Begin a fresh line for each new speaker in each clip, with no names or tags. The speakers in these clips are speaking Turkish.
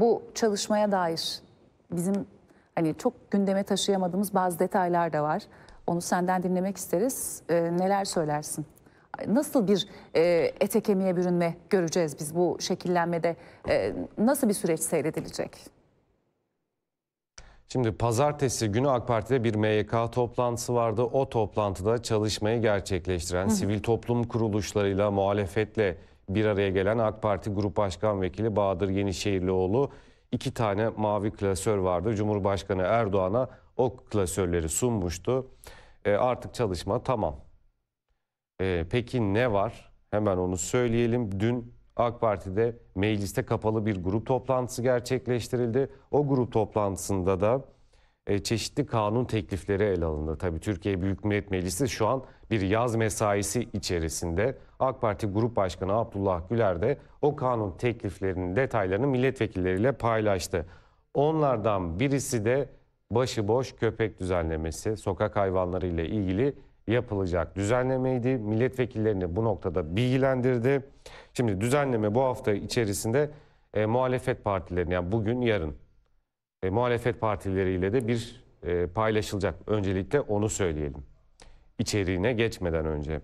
bu çalışmaya dair bizim hani çok gündeme taşıyamadığımız bazı detaylar da var. Onu senden dinlemek isteriz. E, neler söylersin? Nasıl bir e, ete kemiğe bürünme göreceğiz biz bu şekillenmede? E, nasıl bir süreç seyredilecek?
Şimdi pazartesi günü AK Parti'de bir MYK toplantısı vardı. O toplantıda çalışmayı gerçekleştiren hı hı. sivil toplum kuruluşlarıyla, muhalefetle bir araya gelen AK Parti Grup Başkan Vekili Bahadır Yenişehirlioğlu iki tane mavi klasör vardı. Cumhurbaşkanı Erdoğan'a o klasörleri sunmuştu. E, artık çalışma tamam. E, peki ne var? Hemen onu söyleyelim. Dün AK Parti'de mecliste kapalı bir grup toplantısı gerçekleştirildi. O grup toplantısında da e, çeşitli kanun teklifleri ele alındı. Tabii Türkiye Büyük Millet Meclisi şu an bir yaz mesaisi içerisinde. AK Parti Grup Başkanı Abdullah Güler de o kanun tekliflerinin detaylarını milletvekilleriyle paylaştı. Onlardan birisi de başıboş köpek düzenlemesi, sokak hayvanları ile ilgili yapılacak düzenlemeydi. Milletvekillerini bu noktada bilgilendirdi. Şimdi düzenleme bu hafta içerisinde e, muhalefet partilerine yani bugün yarın e, muhalefet partileriyle de bir e, paylaşılacak. Öncelikle onu söyleyelim. İçeriğine geçmeden önce.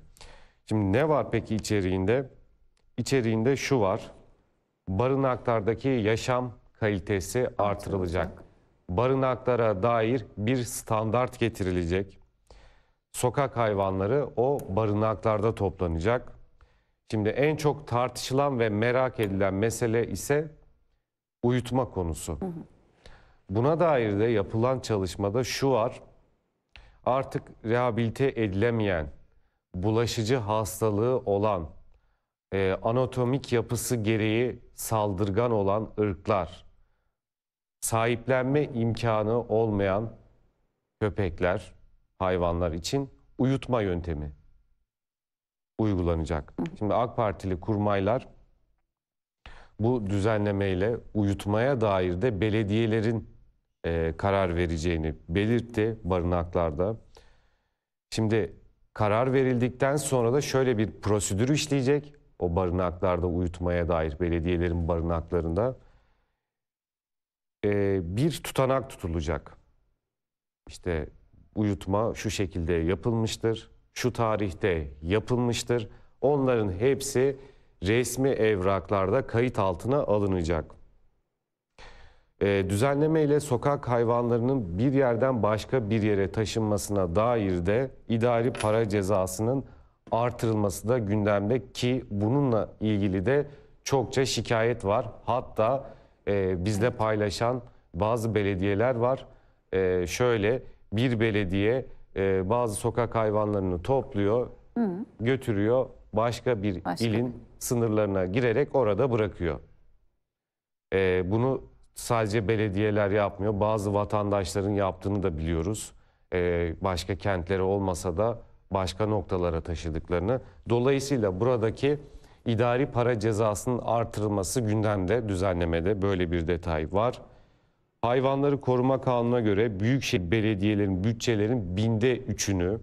Şimdi ne var peki içeriğinde? İçeriğinde şu var. Barınaklardaki yaşam kalitesi artırılacak. Barınaklara dair bir standart getirilecek. Sokak hayvanları o barınaklarda toplanacak. Şimdi en çok tartışılan ve merak edilen mesele ise uyutma konusu. Hı hı. Buna dair de yapılan çalışmada şu var. Artık rehabilite edilemeyen, bulaşıcı hastalığı olan, e, anatomik yapısı gereği saldırgan olan ırklar, sahiplenme imkanı olmayan köpekler, hayvanlar için uyutma yöntemi uygulanacak. Şimdi AK Partili kurmaylar bu düzenlemeyle uyutmaya dair de belediyelerin e, karar vereceğini belirtti barınaklarda. Şimdi karar verildikten sonra da şöyle bir prosedür işleyecek. O barınaklarda uyutmaya dair belediyelerin barınaklarında e, bir tutanak tutulacak. İşte uyutma şu şekilde yapılmıştır, şu tarihte yapılmıştır. Onların hepsi resmi evraklarda kayıt altına alınacak e, ee, düzenleme ile sokak hayvanlarının bir yerden başka bir yere taşınmasına dair de idari para cezasının artırılması da gündemde ki bununla ilgili de çokça şikayet var. Hatta e, bizde paylaşan bazı belediyeler var. E, şöyle bir belediye e, bazı sokak hayvanlarını topluyor, Hı. götürüyor başka bir başka. ilin sınırlarına girerek orada bırakıyor. E, bunu sadece belediyeler yapmıyor. Bazı vatandaşların yaptığını da biliyoruz. Ee, başka kentlere olmasa da başka noktalara taşıdıklarını. Dolayısıyla buradaki idari para cezasının artırılması gündemde düzenlemede böyle bir detay var. Hayvanları koruma kanununa göre büyükşehir belediyelerin bütçelerin binde üçünü,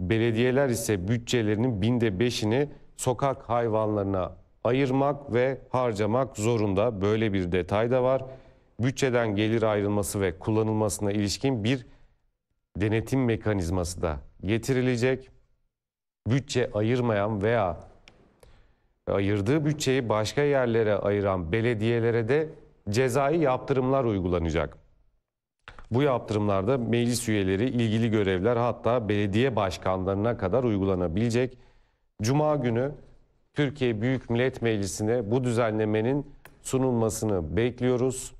belediyeler ise bütçelerinin binde beşini sokak hayvanlarına ayırmak ve harcamak zorunda. Böyle bir detay da var. Bütçeden gelir ayrılması ve kullanılmasına ilişkin bir denetim mekanizması da getirilecek. Bütçe ayırmayan veya ayırdığı bütçeyi başka yerlere ayıran belediyelere de cezai yaptırımlar uygulanacak. Bu yaptırımlarda meclis üyeleri, ilgili görevler hatta belediye başkanlarına kadar uygulanabilecek. Cuma günü Türkiye Büyük Millet Meclisi'ne bu düzenlemenin sunulmasını bekliyoruz.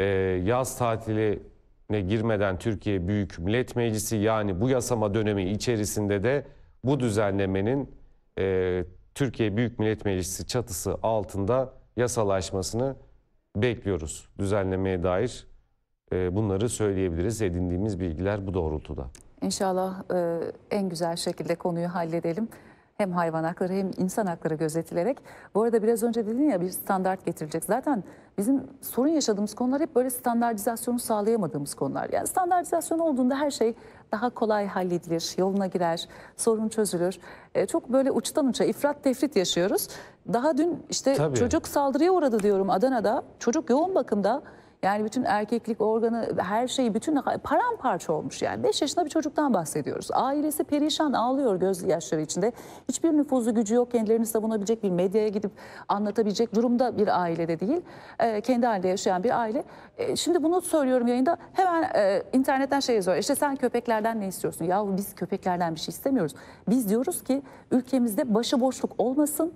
Ee, yaz tatiline girmeden Türkiye Büyük Millet Meclisi yani bu yasama dönemi içerisinde de bu düzenlemenin e, Türkiye Büyük Millet Meclisi çatısı altında yasalaşmasını bekliyoruz. Düzenlemeye dair e, bunları söyleyebiliriz. Edindiğimiz bilgiler bu doğrultuda.
İnşallah e, en güzel şekilde konuyu halledelim hem hayvan hakları hem insan hakları gözetilerek. Bu arada biraz önce dedin ya bir standart getirecek. Zaten bizim sorun yaşadığımız konular hep böyle standartizasyonu sağlayamadığımız konular. Yani standartizasyon olduğunda her şey daha kolay halledilir, yoluna girer, sorun çözülür. E, çok böyle uçtan uça ifrat tefrit yaşıyoruz. Daha dün işte Tabii. çocuk saldırıya uğradı diyorum Adana'da. Çocuk yoğun bakımda. Yani bütün erkeklik organı her şeyi bütün paramparça olmuş yani. 5 yaşında bir çocuktan bahsediyoruz. Ailesi perişan ağlıyor göz yaşları içinde. Hiçbir nüfuzu gücü yok kendilerini savunabilecek bir medyaya gidip anlatabilecek durumda bir ailede değil. E, kendi halinde yaşayan bir aile. E, şimdi bunu söylüyorum yayında hemen e, internetten şey yazıyor. İşte sen köpeklerden ne istiyorsun? Yahu biz köpeklerden bir şey istemiyoruz. Biz diyoruz ki ülkemizde başıboşluk olmasın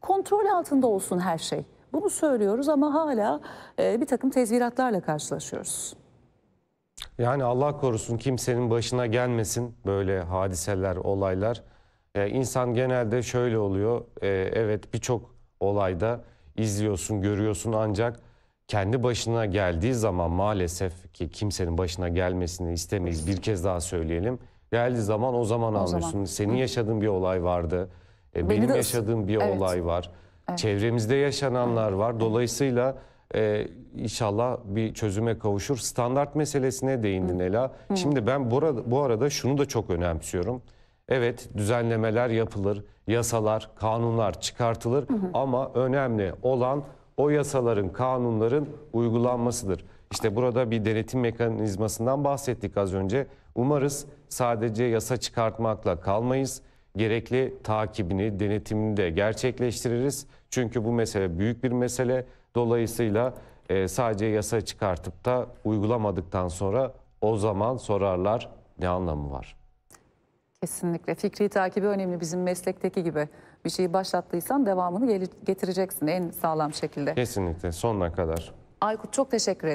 kontrol altında olsun her şey. Bunu söylüyoruz ama hala e, bir takım tezviratlarla karşılaşıyoruz.
Yani Allah korusun kimsenin başına gelmesin böyle hadiseler, olaylar. Ee, insan genelde şöyle oluyor. E, evet birçok olayda izliyorsun, görüyorsun ancak kendi başına geldiği zaman maalesef ki kimsenin başına gelmesini istemeyiz. Bir kez daha söyleyelim. Geldiği zaman o zaman o anlıyorsun. Zaman. Senin yaşadığın bir olay vardı. E, benim yaşadığım bir evet. olay var. Evet. Çevremizde yaşananlar var. Dolayısıyla e, inşallah bir çözüme kavuşur. Standart meselesine değindin Ela. Şimdi ben bu bu arada şunu da çok önemsiyorum. Evet düzenlemeler yapılır, yasalar, kanunlar çıkartılır ama önemli olan o yasaların, kanunların uygulanmasıdır. İşte burada bir denetim mekanizmasından bahsettik az önce. Umarız sadece yasa çıkartmakla kalmayız gerekli takibini, denetimini de gerçekleştiririz. Çünkü bu mesele büyük bir mesele. Dolayısıyla e, sadece yasa çıkartıp da uygulamadıktan sonra o zaman sorarlar ne anlamı var?
Kesinlikle. Fikri takibi önemli bizim meslekteki gibi. Bir şeyi başlattıysan devamını getireceksin en sağlam şekilde.
Kesinlikle sonuna kadar.
Aykut çok teşekkür ederim.